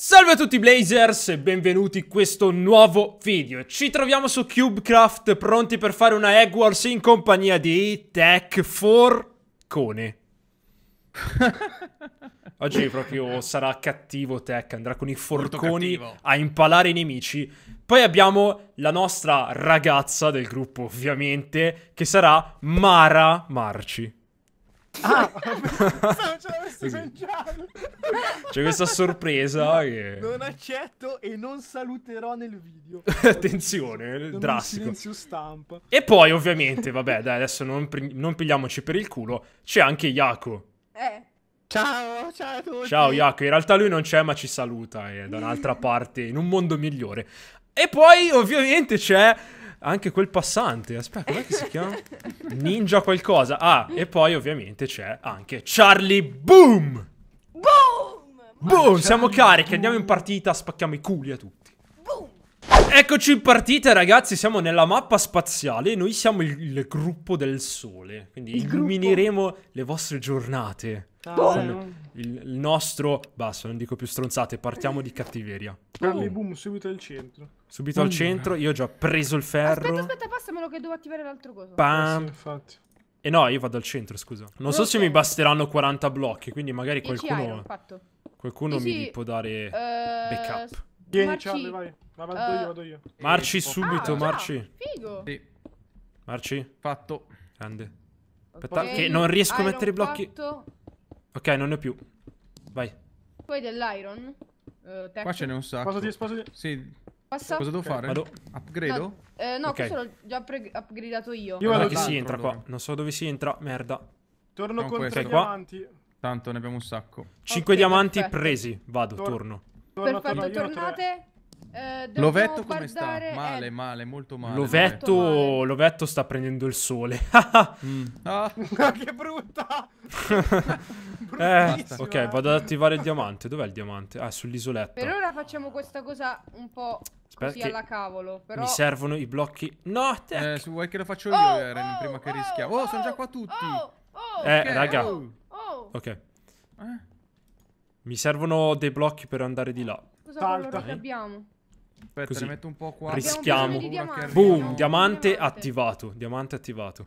Salve a tutti Blazers e benvenuti in questo nuovo video. Ci troviamo su CubeCraft pronti per fare una Egg Wars in compagnia di Tech Forcone. Oggi proprio sarà cattivo Tech, andrà con i forconi a impalare i nemici. Poi abbiamo la nostra ragazza del gruppo ovviamente che sarà Mara Marci. Ah, ce C'è questa sorpresa che... Non accetto e non saluterò nel video. Attenzione, Sono eh, drastico. silenzio stampa. E poi, ovviamente, vabbè, dai, adesso non, non pigliamoci per il culo, c'è anche Iaco Eh. Ciao, ciao a tutti. Ciao Iaco in realtà lui non c'è ma ci saluta è da un'altra parte, in un mondo migliore. E poi ovviamente c'è anche quel passante. Aspetta, com'è che si chiama? Ninja qualcosa. Ah, e poi ovviamente c'è anche Charlie Boom. Boom! Boom, siamo carichi, andiamo in partita, spacchiamo i culi a tutti. Boom! Eccoci in partita ragazzi, siamo nella mappa spaziale noi siamo il, il gruppo del sole, quindi il illumineremo gruppo. le vostre giornate Buono. Boh, boh, il, il, nostro, basso, non dico più stronzate, partiamo di cattiveria. Boom. Oh. boom, subito al centro. Subito allora. al centro, io ho già preso il ferro. Aspetta, aspetta, passamelo che devo attivare l'altro coso. Pam. Eh sì, infatti. E eh no, io vado al centro, scusa. Non so se mi basteranno 40 blocchi, quindi magari qualcuno... fatto. Qualcuno Easy. mi può dare uh, backup. Vieni, Charlie, vai. Ma vado uh, io, eh, vado io. Marci subito, ah, Marci. Figo. Sì. Marci. Fatto. Grande. Aspetta, okay. che non riesco a mettere i blocchi. Fatto. Ok, non ne ho più. Vai. Poi dell'iron? Uh, Qua ce n'è un sacco. Sposati, sposati. Sì. Passa. Cosa devo okay. fare? Vado. Upgrado? No, eh, no okay. questo l'ho già upgradato io. Io vado che si entra allora. qua. Non so dove si entra, merda. Torno con, con tre diamanti. Tanto ne abbiamo un sacco. 5 okay, diamanti perfetto. presi. Vado, Tor torno. torno. Perfetto, tornate. Eh, Lovetto come sta? Eh, male, male, molto male. Lovetto, male. Lovetto sta prendendo il sole. mm. ah. che brutta! eh, ok, vado ad attivare il diamante. Dov'è il diamante? Ah, sull'isoletta. Per ora facciamo questa cosa un po' Aspetta così alla cavolo. Però... Mi servono i blocchi. No, te. Eh, se vuoi che lo faccio oh, io, oh, Eren, oh, prima oh, che rischiamo. Oh, oh sono già oh, qua tutti. Oh, oh, eh, okay. raga. Ok. Eh? Mi servono dei blocchi per andare di là. Cosa Salta. abbiamo? Aspetta, Così. ne metto un po' qua. Rischiamo. Boom, diamante attivato. Diamante attivato.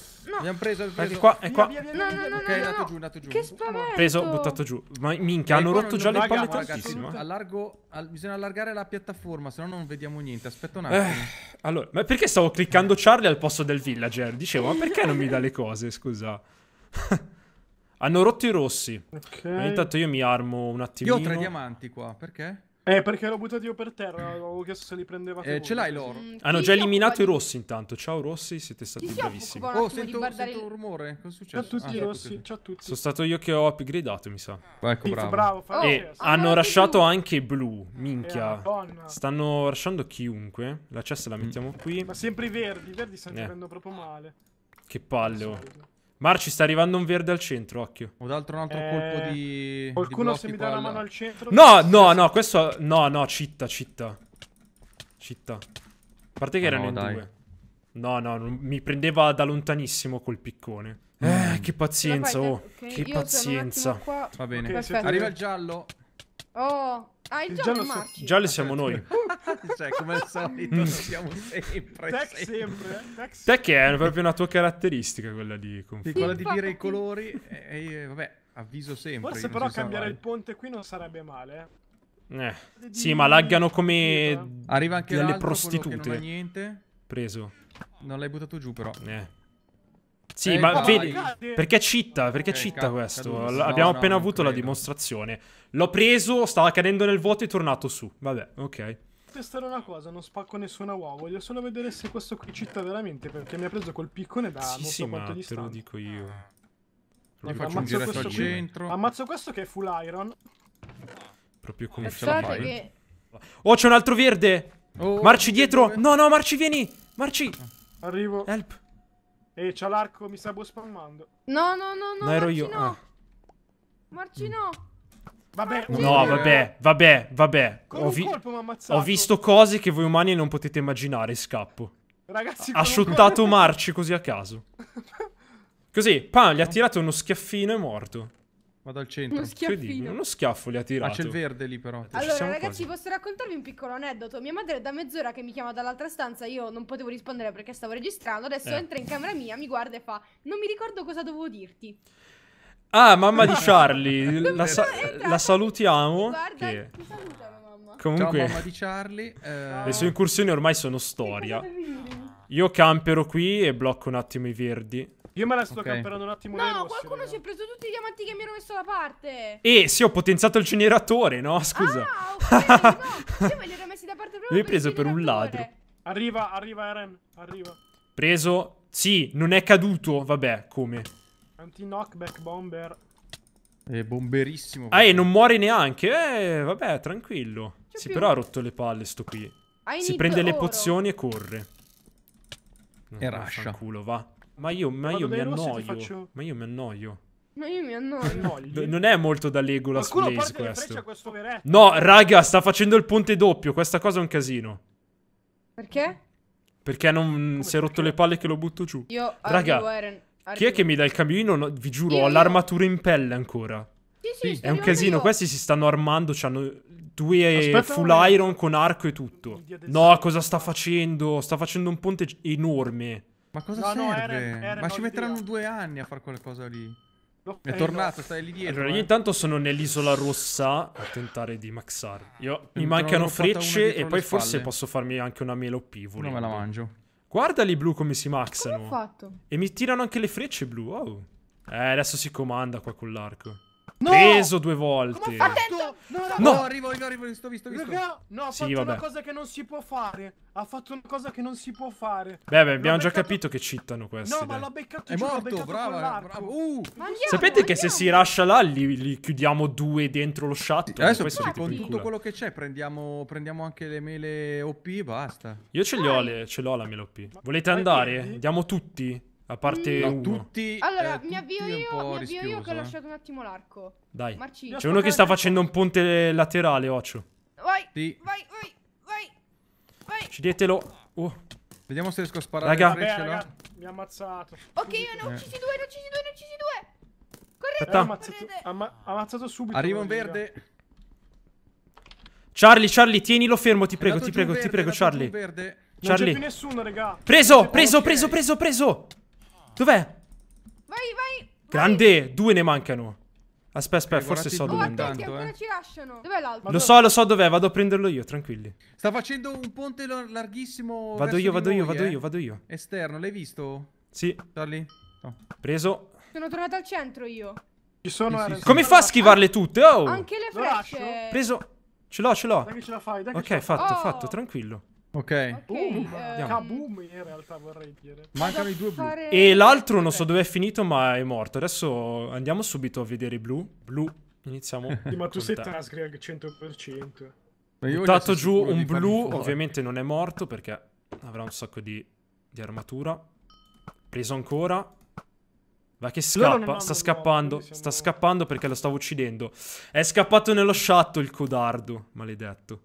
No. Abbiamo preso, abbiamo preso. Qua, è qua. no, no, no, ok, è no, andato no. giù, andato giù. Che spavento. Preso, buttato giù. Ma minchia, eh, hanno rotto non, già non, le palle tantissimo. Eh. Allargo, all, bisogna allargare la piattaforma, se no non vediamo niente. Aspetta un attimo. Eh, allora, ma perché stavo cliccando Charlie al posto del villager? Dicevo, ma perché non mi dà le cose, scusa? hanno rotto i rossi. Ok. Ma intanto io mi armo un attimino. Io ho tre diamanti qua, perché? Eh, perché l'ho buttato io per terra. Ho chiesto se li prendeva. Eh, ce l'hai loro. Mm, Hanno già eliminato i rossi, intanto. Ciao, rossi, siete stati bravissimi. Oh, sento, sento un rumore. Cosa è successo? Ciao a tutti, ah, rossi. Ecco Ciao a tutti. Sono stato io che ho upgradato, mi sa. Ah, ecco, bravo. bravo oh, e hanno lasciato anche blu. Eh, minchia. Eh, Stanno lasciando chiunque. La cesta la mettiamo mm. qui. Ma sempre i verdi. I verdi stanno eh. giocando proprio male. Che palle, oh. Marci sta arrivando un verde al centro, occhio. O d'altro un altro eh... colpo di... Qualcuno di se mi dà la mano al centro... No, no, no, questo... No, no, città, città. Città. A parte che no, eh, erano no, in due. No, no, non... mi prendeva da lontanissimo col piccone. Eh, mm. Eh, che pazienza, fai, oh. Okay. Che Io pazienza. Va bene. Okay, Arriva il giallo. Oh. Ah, il, il giallo, giallo, so... giallo siamo noi. cioè, come al solito, mm. siamo sempre. Tech sempre. Eh? Tech, Tech è proprio una tua caratteristica quella di Confuso. Sì, quella di dire i colori. Eh, e, e, vabbè, avviso sempre. Forse però cambiare mai. il ponte qui non sarebbe male. Eh. eh sì, ma laggano come Arriva anche delle prostitute. Non niente. Preso. Non l'hai buttato giù però. Eh. Sì, eh, ma vai. vedi, perché citta, perché okay, citta questo? Caduto, no, abbiamo no, appena avuto credo. la dimostrazione. L'ho preso, stava cadendo nel vuoto e è tornato su. Vabbè, ok testare una cosa, non spacco nessuna uova. Voglio solo vedere se questo qui città veramente. Perché mi ha preso col piccone da sì, non so sì, quanto distante. Sì, te lo dico io. Ne ah. faccio un giro al centro. Ammazzo questo che è full iron. Proprio come fiamma. Che... Oh, c'è un altro verde! Oh, Marci dietro! Dove? No, no, Marci, vieni! Marci! Arrivo. Help. E eh, c'ha l'arco, mi stavo spammando. No, no, no, no. No, ero Marci io. No. Ah. Marci no. Vabbè, no, vabbè, vabbè, vabbè. Ho, vi ho, visto cose che voi umani non potete immaginare. Scappo. Ragazzi, ha shottato Marci così a caso. Così, pam, gli ha tirato uno schiaffino e è morto. Vado al centro. Uno schiaffino. Uno schiaffo gli ha tirato. Ma c'è il verde lì però. Allora ragazzi quasi. posso raccontarvi un piccolo aneddoto. Mia madre da mezz'ora che mi chiama dall'altra stanza, io non potevo rispondere perché stavo registrando, adesso eh. entra in camera mia, mi guarda e fa non mi ricordo cosa dovevo dirti. Ah, mamma di Charlie. la, sa la, salutiamo. Guarda, che... ti saluta la mamma. Comunque, Ciao, mamma di Charlie. Eh... Le sue incursioni ormai sono storia. Io campero qui e blocco un attimo i verdi. Io me la sto okay. camperando un attimo. No, rosse, qualcuno si è preso tutti i diamanti che mi ero messo da parte. Eh, sì, ho potenziato il generatore, no? Ah, Scusa. Ah, ok. no, io me li ero messi da parte proprio. L'hai preso per un ladro. Arriva, arriva, Eren. Arriva. Preso. Sì, non è caduto. Vabbè, come? Anti-knockback bomber. È bomberissimo. Ah, e non muore neanche? Eh, vabbè, tranquillo. Cioè, sì, più. però ha rotto le palle sto qui. I si prende oro. le pozioni e corre. e rascia. Culo, va. Ma io, ma io mi annoio. Faccio... Ma io mi annoio. Ma io mi annoio. non è molto da Legolas Qualcuno Blaze questo. questo no, raga, sta facendo il ponte doppio. Questa cosa è un casino. Perché? Perché non Come si è rotto perché? le palle che lo butto giù. Io raga, Arrivo. Chi è che mi dà il camionino? No, vi giuro, io ho l'armatura in pelle ancora. Sì, sì, è un casino. Io. Questi si stanno armando. C'hanno due Aspetta full eh. iron con arco e tutto. No, cosa sta facendo? Sta facendo un ponte enorme. Ma cosa no, serve? No, era, era Ma ci metteranno idea. due anni a fare qualcosa lì. è eh, tornato, no. stai lì dietro. Allora, eh. io intanto sono nell'isola rossa a tentare di maxare. Io, mi mancano frecce e poi forse posso farmi anche una mela OP. Non me la mangio. Guardali blu come si maxano. Come ho fatto? E mi tirano anche le frecce blu. Oh. Eh, adesso si comanda qua con l'arco. No! Peso due volte. Attento! No, no, no, no, arrivo, arrivo, arrivo, visto, visto, visto. no, ha sì, fatto vabbè. una cosa che non si può fare. Ha fatto una cosa che non si può fare. Beh, beh, abbiamo già capito che cittano questi. No, dai. ma l'ho beccato È morto, brava, bravo. Uh. Andiamo, Sapete andiamo. che se si lascia là li, li chiudiamo due dentro lo shuttle. Sì, adesso poi con tutto quello che c'è prendiamo, prendiamo, anche le mele OP, basta. Io ce le ho, le, ce l'ho la mele OP. Volete andare? Andiamo tutti? A parte no, uno. tutti. Allora, eh, mi avvio io. Mi avvio io che ho eh. lasciato un attimo l'arco. Dai. Marcino. C'è uno che sta facendo un ponte laterale, Occio. Vai, sì. vai, vai, vai, vai. Uccidetelo. Oh. Uh. Vediamo se riesco a sparare. Raga, Beh, raga mi ha ammazzato. Ok, io ne ho eh. uccisi due, ne ho uccisi due, ne ho uccisi due. Correte, ammazzato, amma ammazzato subito. Arriva un verde. Charlie, Charlie, tienilo fermo, ti prego, ti prego, verde, ti prego, Charlie. Verde. Charlie. Non c'è più nessuno, raga. Preso, preso, okay. preso, preso, preso. Dov'è? Vai, vai. Grande, vai. due ne mancano. Aspetta, aspetta, forse so dove andare. Tanto, eh. ci lasciano. Dov'è l'altro? Lo so, lo so dov'è, vado a prenderlo io, tranquilli. Sta facendo un ponte larghissimo. Vado io, vado io, vado eh. io, vado io. Esterno, l'hai visto? Sì. Charlie? No. Preso. Sono tornato al centro io. Ci sono. Sì, sì, eh, sì. Come fa a schivarle tutte? Oh! Anche le frecce. Preso. Ce l'ho, ce l'ho. Dai che ce la fai, dai. Ok, fatto, oh. fatto, tranquillo. Ok. okay uh, uh, eh, kaboom in realtà vorrei dire. Mancano i due blu. Fare... E l'altro non so dove è finito ma è morto. Adesso andiamo subito a vedere i blu. Blu. Iniziamo. Sì, ma tu sei Tasgriag 100%. Buttato giù un blu, ovviamente non è morto perché avrà un sacco di, di armatura. Preso ancora. Va che scappa, sta scappando, nuovo, sta scappando perché lo stavo uccidendo. È scappato nello shuttle il codardo, maledetto.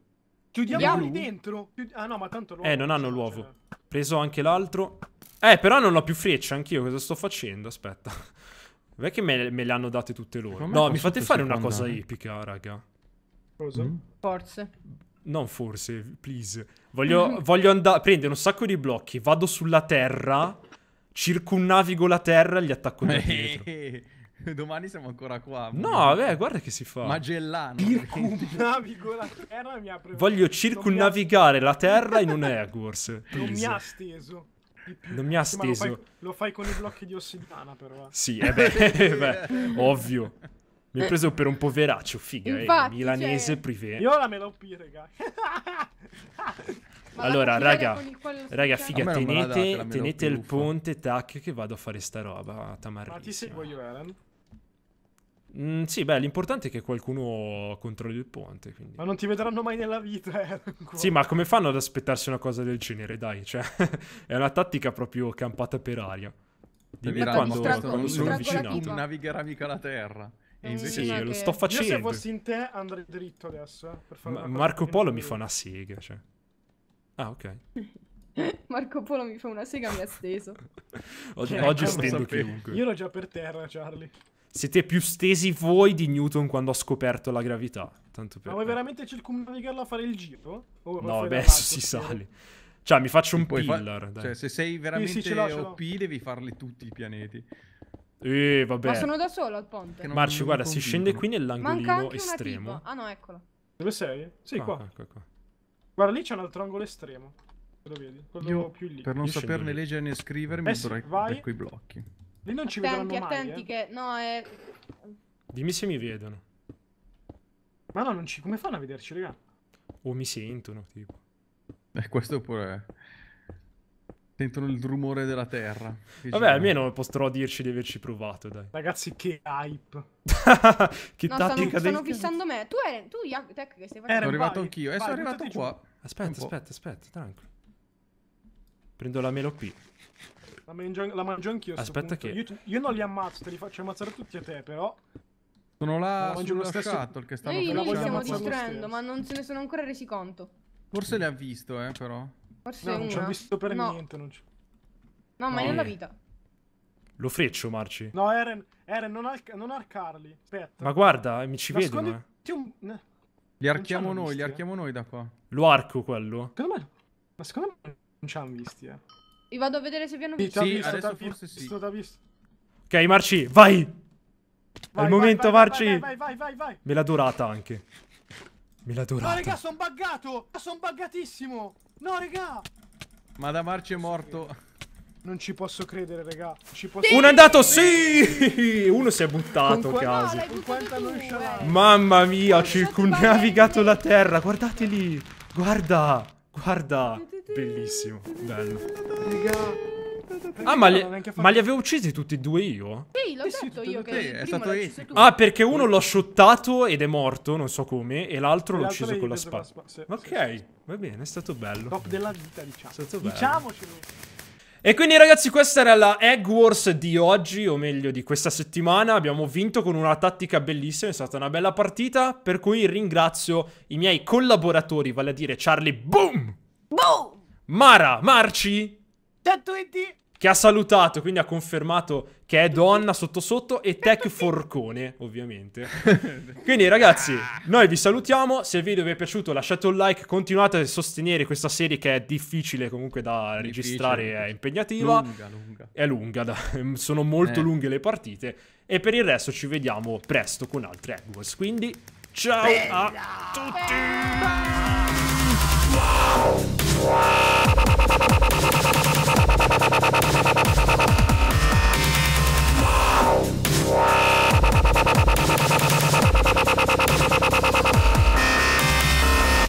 Chiudiamoli dentro. ah no, ma tanto l'uovo. Eh, non hanno l'uovo. Preso anche l'altro. Eh, però non ho più freccia anch'io. Cosa sto facendo? Aspetta. Non è che me, me le hanno date tutte loro. No, mi fate fare una cosa andare. epica, raga. Cosa? Mm. Forse. Non forse, please. Voglio, voglio andare. Prendere un sacco di blocchi. Vado sulla terra. Circunnavigo la terra e li attacco da dietro. Domani siamo ancora qua. No, vabbè, guarda che si fa. Magellano. Circunnavigo la terra mi ha Voglio circunnavigare la terra in un Airwars. Non mi ha steso. Non mi ha steso. Sì, lo, fai, lo fai, con i blocchi di ossidiana, però. Eh. Sì, eh beh, eh beh, ovvio. Mi hai preso per un poveraccio, figa. Eh, Infatti, eh, milanese cioè... privé. Io la me la P, raga. Ma allora, raga, raga figa, tenete, date, tenete il ponte, tac, che vado a fare sta roba, tamarrissima. Ma ti seguo io, Alan? Mm, sì, beh, l'importante è che qualcuno controlli il ponte. Quindi... Ma non ti vedranno mai nella vita. Eh. sì, ma come fanno ad aspettarsi una cosa del genere? Dai, cioè, è una tattica proprio campata per aria. Dimmi quando, quando sono avvicinato. Tu navigherai mica la terra. Mm, sì, che... lo sto facendo. Io se fossi in te andrei dritto adesso. Eh, per fare ma- Marco Polo mi fa una sega. Cioè. Ah, ok. Marco Polo mi fa una sega, mi ha steso. oggi, ecco. oggi stendo ecco. chiunque. Io ero già per terra, Charlie. Siete più stesi voi di Newton quando ha scoperto la gravità. Tanto per... Ma vuoi veramente circumnavigarla a fare il giro? O no, adesso si perché... sale. Cioè, mi faccio un pillar. Fa... Cioè, se sei veramente sì, sì, OP, devi farli tutti i pianeti. Eh, vabbè. Ma sono da solo al ponte. Marci, guarda, si scende qui nell'angolino estremo. Ah, no, eccolo. Dove sei? Sì, ah, qua. qua. qua, qua. Guarda, lì c'è un altro angolo estremo. Lo vedi? Quello Io, più lì. Per non Io saperne leggere né scrivere, eh, mi sì, dovrei quei blocchi. Lì non attenti, ci vedranno attenti mai. Attenti, eh. che. No, è. Dimmi se mi vedono. Ma no, non ci. Come fanno a vederci, raga? O mi sentono, tipo. Eh, questo pure. Sentono il rumore della terra. Vabbè, almeno potrò dirci di averci provato, dai. Ragazzi, che hype. che no, tattica stanno, stanno fissando me. Tu, eri, tu Jack, che stai facendo? Ero arrivato anch'io. E eh, sono arrivato qua. Giù. Aspetta, aspetta, aspetta, Prendo la melo qui. La mangio, la mangio anch'io. Aspetta che... Io, io, non li ammazzo, te li faccio ammazzare tutti a te, però... Sono là no, sullo stesso... shuttle che stanno Noi, noi li stiamo distruendo, ma non se ne sono ancora resi conto. Forse li ha visto, eh, però. Forse no, non ci ha visto per no. niente. Non no, ma no. nella vita. Lo freccio, Marci. No, Eren, Eren non, arc non arcarli. Aspetta. Ma guarda, eh, mi ci Nascondi... vedono, eh. Un... Li archiamo noi, visti, li eh. archiamo eh. noi da qua. Lo arco quello. Secondo me... Ma secondo me non ci hanno visti, eh. Vi vado a vedere se vi hanno visto. Sì, visto, adesso forse sì. Visto, visto. Ok, Marci, vai! Vai, È il vai, momento, vai, Marci! Vai, vai, vai, vai, vai! Me l'ha durata anche. Me l'ha durata. no, regà, sono buggato! Sono buggatissimo! No, regà! Ma da Marci è morto. Non ci posso credere, regà. Ci posso... Sì! Uno è andato, sì! Uno si è buttato, quasi. No, eh. Mamma mia, ho circunnavigato la terra. Guardate lì. Guarda, guarda. Bellissimo, bello. Ah, ma li, ma li, avevo uccisi tutti e due io? Sì, l'ho eh detto sì, io che te, è stato etico. Ah, perché uno l'ho shottato ed è morto, non so come, e l'altro l'ho ucciso con la spada. Spa sì, ok, sì, va bene, è stato bello. Top della vita, diciamo. È stato bello. Diciamocelo. E quindi ragazzi questa era la Egg Wars di oggi, o meglio di questa settimana, abbiamo vinto con una tattica bellissima, è stata una bella partita, per cui ringrazio i miei collaboratori, vale a dire Charlie Boom, Boom! Mara, Marci che ha salutato, quindi ha confermato che è donna sotto sotto e Tech Forcone, ovviamente. quindi ragazzi, noi vi salutiamo, se il video vi è piaciuto lasciate un like, continuate a sostenere questa serie che è difficile comunque da difficile, registrare, è impegnativa. Lunga, lunga. È lunga, da, sono molto eh. lunghe le partite e per il resto ci vediamo presto con altre Angles, quindi ciao Bella. a tutti! Bella.